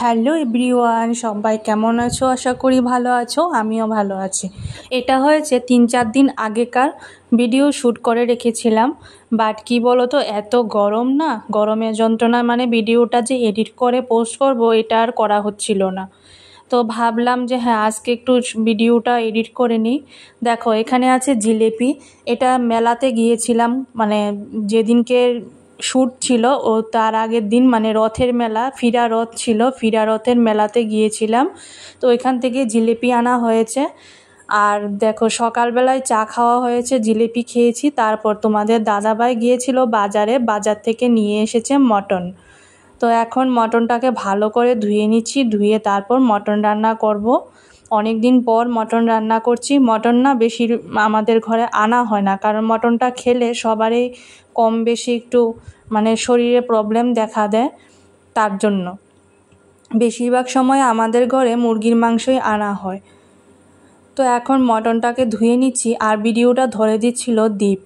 Hello everyone সবাই কেমন আছো আশা করি ভালো আছো আমিও ভালো আছি এটা হয়েছে তিন চার দিন আগেকার ভিডিও শ্যুট করে রেখেছিলাম বাট কি বলো তো এত গরম না গরমের যন্ত্রণা মানে ভিডিওটা যে এডিট করে পোস্ট করব এটা আর করা হচ্ছিল না তো ভাবলাম যে হ্যাঁ আজকে একটু ভিডিওটা এডিট করে নিই দেখো এখানে আছে জিলেপি এটা মেলাতে গিয়েছিলাম মানে যেদিনকে শ্যুট ছিল ও তার আগের দিন মানে রথের মেলা ফিরা রথ ছিল ফিরা রথের মেলাতে গিয়েছিলাম তো এখান থেকে জিলিপি আনা হয়েছে আর দেখো সকালবেলায় চা খাওয়া হয়েছে জিলিপি খেয়েছি তারপর তোমাদের দাদাভাই গিয়েছিল বাজারে বাজার থেকে নিয়ে এসেছে মটন তো এখন মটনটাকে ভালো করে ধুয়ে নিচ্ছি ধুয়ে তারপর মটন রান্না করব অনেক দিন পর মটন রান্না করছি মটন না বেশি আমাদের ঘরে আনা হয় না কারণ মটনটা খেলে সবারই কম বেশি একটু মানে শরীরে প্রবলেম দেখা দেয় তার জন্য বেশিরভাগ সময় আমাদের ঘরে মুরগির মাংসই আনা হয় তো এখন মটনটাকে ধুয়ে নিচ্ছি আর ভিডিওটা ধরে দিচ্ছিল দ্বীপ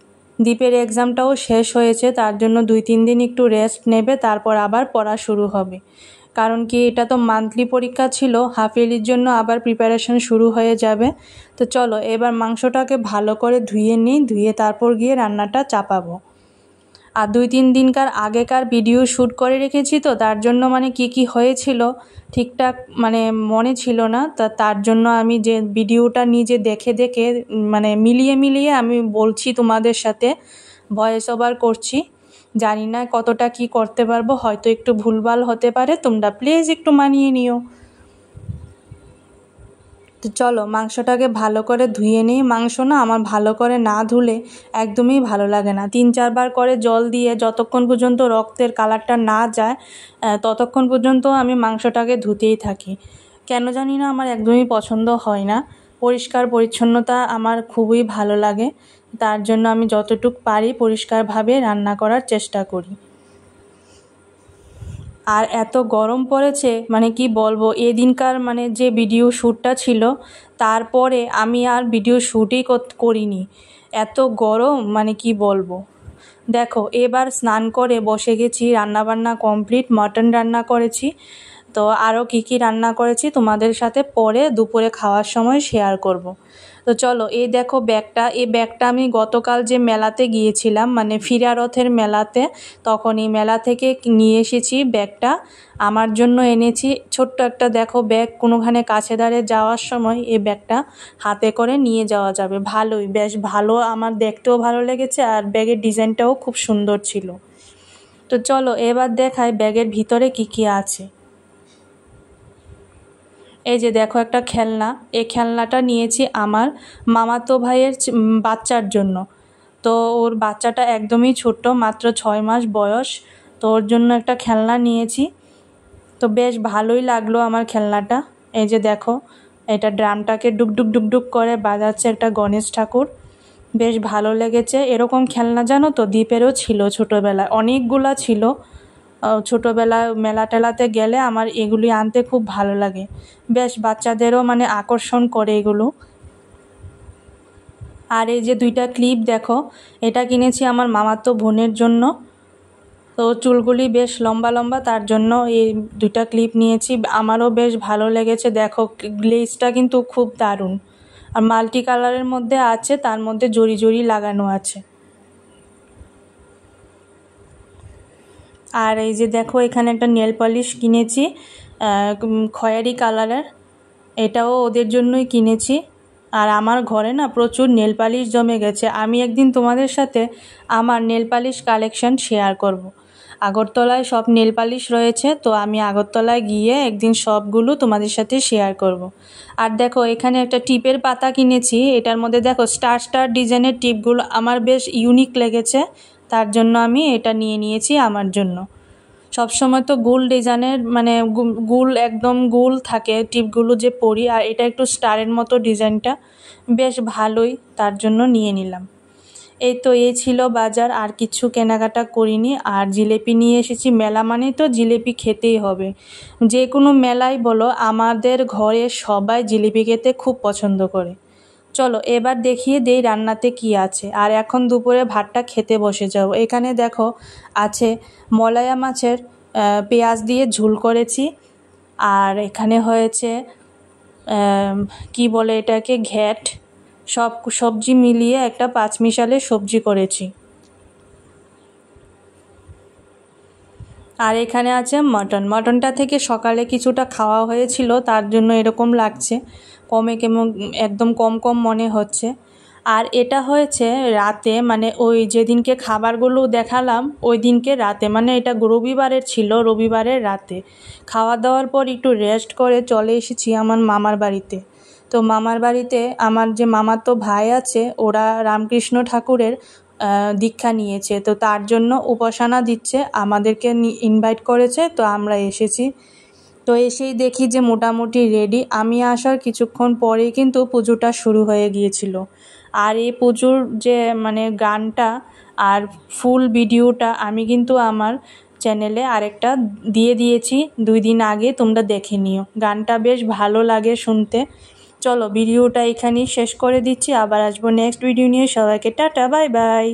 দ্বীপের এক্সামটাও শেষ হয়েছে তার জন্য দুই তিন দিন একটু রেস্ট নেবে তারপর আবার পড়া শুরু হবে কারণ কি এটা তো মান্থলি পরীক্ষা ছিল হাফ ইয়ারলির জন্য আবার প্রিপারেশন শুরু হয়ে যাবে তো চলো এবার মাংসটাকে ভালো করে ধুয়ে নিই ধুয়ে তারপর গিয়ে রান্নাটা চাপাবো আর দুই তিন দিনকার আগেকার ভিডিও শ্যুট করে রেখেছি তো তার জন্য মানে কি কি হয়েছিল ঠিকঠাক মানে মনে ছিল না তা তার জন্য আমি যে ভিডিওটা নিজে দেখে দেখে মানে মিলিয়ে মিলিয়ে আমি বলছি তোমাদের সাথে ভয়েস ওভার করছি জানি না কতটা কি করতে পারবো হয়তো একটু ভুলভাল হতে পারে তোমরা প্লিজ একটু মানিয়ে নিও তো চলো মাংসটাকে ভালো করে ধুয়ে নিই মাংস না আমার ভালো করে না ধুলে একদমই ভালো লাগে না তিন চারবার করে জল দিয়ে যতক্ষণ পর্যন্ত রক্তের কালারটা না যায় ততক্ষণ পর্যন্ত আমি মাংসটাকে ধুতেই থাকি কেন জানি না আমার একদমই পছন্দ হয় না পরিষ্কার পরিচ্ছন্নতা আমার খুবই ভালো লাগে তার জন্য আমি যতটুক পারি পরিষ্কারভাবে রান্না করার চেষ্টা করি আর এত গরম পড়েছে মানে কি বলবো এদিনকার মানে যে ভিডিও শ্যুটটা ছিল তারপরে আমি আর ভিডিও শ্যুটই করিনি এত গরম মানে কি বলবো দেখো এবার স্নান করে বসে গেছি রান্নাবান্না কমপ্লিট মটন রান্না করেছি তো আরও কি কি রান্না করেছি তোমাদের সাথে পরে দুপুরে খাওয়ার সময় শেয়ার করব। তো চলো এই দেখো ব্যাগটা এই ব্যাগটা আমি গতকাল যে মেলাতে গিয়েছিলাম মানে ফিরারথের মেলাতে তখন এই মেলা থেকে নিয়ে এসেছি ব্যাগটা আমার জন্য এনেছি ছোট্ট একটা দেখো ব্যাগ কোনোখানে কাছে দাঁড়ে যাওয়ার সময় এই ব্যাগটা হাতে করে নিয়ে যাওয়া যাবে ভালোই বেশ ভালো আমার দেখতেও ভালো লেগেছে আর ব্যাগের ডিজাইনটাও খুব সুন্দর ছিল তো চলো এবার দেখায় ব্যাগের ভিতরে কি কি আছে এই যে দেখো একটা খেলনা এই খেলনাটা নিয়েছি আমার মামাতো ভাইয়ের বাচ্চার জন্য তো ওর বাচ্চাটা একদমই ছোট্ট মাত্র ছয় মাস বয়স তো ওর জন্য একটা খেলনা নিয়েছি তো বেশ ভালোই লাগলো আমার খেলনাটা এই যে দেখো এটা ড্রামটাকে ডুকডুক ডুকডুক করে বাজাচ্ছে একটা গণেশ ঠাকুর বেশ ভালো লেগেছে এরকম খেলনা জানো তো দ্বীপেরও ছিল ছোটোবেলায় অনেকগুলা ছিল ছোটোবেলা মেলা টেলাতে গেলে আমার এগুলি আনতে খুব ভালো লাগে বেশ বাচ্চাদেরও মানে আকর্ষণ করে এগুলো আর এই যে দুইটা ক্লিপ দেখো এটা কিনেছি আমার মামাতো বোনের জন্য তো চুলগুলি বেশ লম্বা লম্বা তার জন্য এই দুইটা ক্লিপ নিয়েছি আমারও বেশ ভালো লেগেছে দেখো গ্লেজটা কিন্তু খুব দারুণ আর মাল্টি কালারের মধ্যে আছে তার মধ্যে জড়ি জড়ি লাগানো আছে আর এই যে দেখো এখানে একটা নেল পালিশ কিনেছি খয়েরি কালারের এটাও ওদের জন্যই কিনেছি আর আমার ঘরে না প্রচুর নেল পালিশ জমে গেছে আমি একদিন তোমাদের সাথে আমার নেল পালিশ কালেকশন শেয়ার করব। আগরতলায় সব নেল পালিশ রয়েছে তো আমি আগরতলায় গিয়ে একদিন সবগুলো তোমাদের সাথে শেয়ার করব। আর দেখো এখানে একটা টিপের পাতা কিনেছি এটার মধ্যে দেখো স্টার স্টার ডিজাইনের টিপগুলো আমার বেশ ইউনিক লেগেছে তার জন্য আমি এটা নিয়ে নিয়েছি আমার জন্য সবসময় তো গুল ডিজাইনের মানে গুল একদম গুল থাকে টিপগুলো যে পরি আর এটা একটু স্টারের মতো ডিজাইনটা বেশ ভালোই তার জন্য নিয়ে নিলাম এই তো এ ছিল বাজার আর কিছু কেনাকাটা করিনি আর জিলেপি নিয়ে এসেছি মেলা মানে তো জিলেপি খেতেই হবে যে কোনো মেলায় বলো আমাদের ঘরে সবাই জিলেপি খেতে খুব পছন্দ করে চলো এবার দেখিয়ে দেই রান্নাতে কি আছে আর এখন দুপুরে ভাতটা খেতে বসে যাব এখানে দেখো আছে মলায়া মাছের পেঁয়াজ দিয়ে ঝুল করেছি আর এখানে হয়েছে কি বলে এটাকে ঘ্যাট সব সবজি মিলিয়ে একটা পাঁচমিশালে সবজি করেছি আর এখানে আছে মটন মটনটা থেকে সকালে কিছুটা খাওয়া হয়েছিল তার জন্য এরকম লাগছে কমে কেমন একদম কম কম মনে হচ্ছে আর এটা হয়েছে রাতে মানে ওই যেদিনকে খাবারগুলো দেখালাম ওই দিনকে রাতে মানে এটা রবিবারের ছিল রবিবারের রাতে খাওয়া দাওয়ার পর একটু রেস্ট করে চলে এসেছি আমার মামার বাড়িতে তো মামার বাড়িতে আমার যে মামাতো ভাই আছে ওরা রামকৃষ্ণ ঠাকুরের দীক্ষা নিয়েছে তো তার জন্য উপাসনা দিচ্ছে আমাদেরকে ইনভাইট করেছে তো আমরা এসেছি তো এসেই দেখি যে মোটামুটি রেডি আমি আসার কিছুক্ষণ পরেই কিন্তু পুজোটা শুরু হয়ে গিয়েছিল আর এই পুজোর যে মানে গানটা আর ফুল ভিডিওটা আমি কিন্তু আমার চ্যানেলে আরেকটা দিয়ে দিয়েছি দুই দিন আগে তোমরা দেখে নিও গানটা বেশ ভালো লাগে শুনতে চলো ভিডিওটা এখানেই শেষ করে দিচ্ছি আবার আসবো নেক্সট ভিডিও নিয়ে সবাইকে টাটা বাই বাই